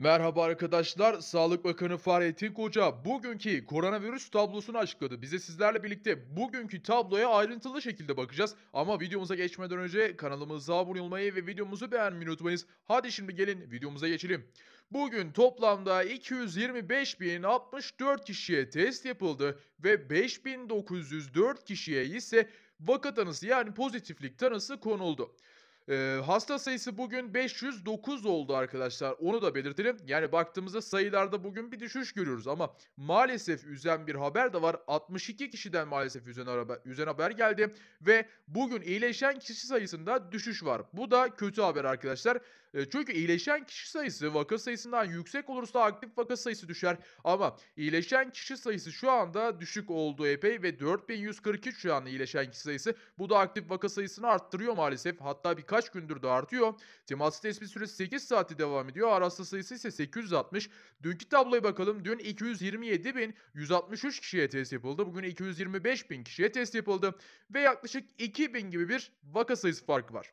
Merhaba arkadaşlar, Sağlık Bakanı Fahrettin Koca bugünkü koronavirüs tablosunu açıkladı. Bize sizlerle birlikte bugünkü tabloya ayrıntılı şekilde bakacağız. Ama videomuza geçmeden önce kanalımıza abone olmayı ve videomuzu beğenmeyi unutmayız. Hadi şimdi gelin videomuza geçelim. Bugün toplamda 225.064 kişiye test yapıldı ve 5904 kişiye ise vaka tanısı yani pozitiflik tanısı konuldu. Ee, hasta sayısı bugün 509 oldu arkadaşlar. Onu da belirtelim. Yani baktığımızda sayılarda bugün bir düşüş görüyoruz ama maalesef üzen bir haber de var. 62 kişiden maalesef üzen haber, üzen haber geldi ve bugün iyileşen kişi sayısında düşüş var. Bu da kötü haber arkadaşlar. Ee, çünkü iyileşen kişi sayısı vaka sayısından yüksek olursa aktif vaka sayısı düşer ama iyileşen kişi sayısı şu anda düşük oldu epey ve 4143 şu an iyileşen kişi sayısı. Bu da aktif vaka sayısını arttırıyor maalesef. Hatta birkaç birkaç gündür de artıyor. Temas tespit süresi 8 saati devam ediyor. Ağır sayısı ise 860. Dünkü tabloya bakalım. Dün 227.163 kişiye test yapıldı. Bugün 225.000 kişiye test yapıldı. Ve yaklaşık 2000 gibi bir vaka sayısı farkı var.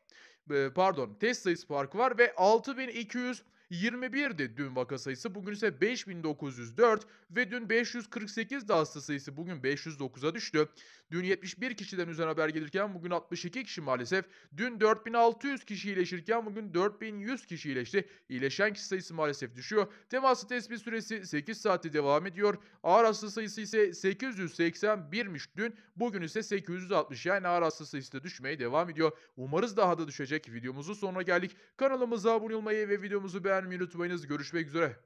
Ee, pardon test sayısı farkı var ve 6200 21'di dün vaka sayısı. Bugün ise 5904 ve dün 548 de hasta sayısı. Bugün 509'a düştü. Dün 71 kişiden üzerine haber gelirken bugün 62 kişi maalesef. Dün 4600 kişi iyileşirken bugün 4100 kişi iyileşti. İyileşen kişi sayısı maalesef düşüyor. Temaslı tespit süresi 8 saatte devam ediyor. Ağır hasta sayısı ise 881'miş dün. Bugün ise 860 yani ağır hasta sayısı da düşmeye devam ediyor. Umarız daha da düşecek. Videomuzun sonuna geldik. Kanalımıza abone olmayı ve videomuzu beğenmeyi değerli millet Ubayınız görüşmek üzere.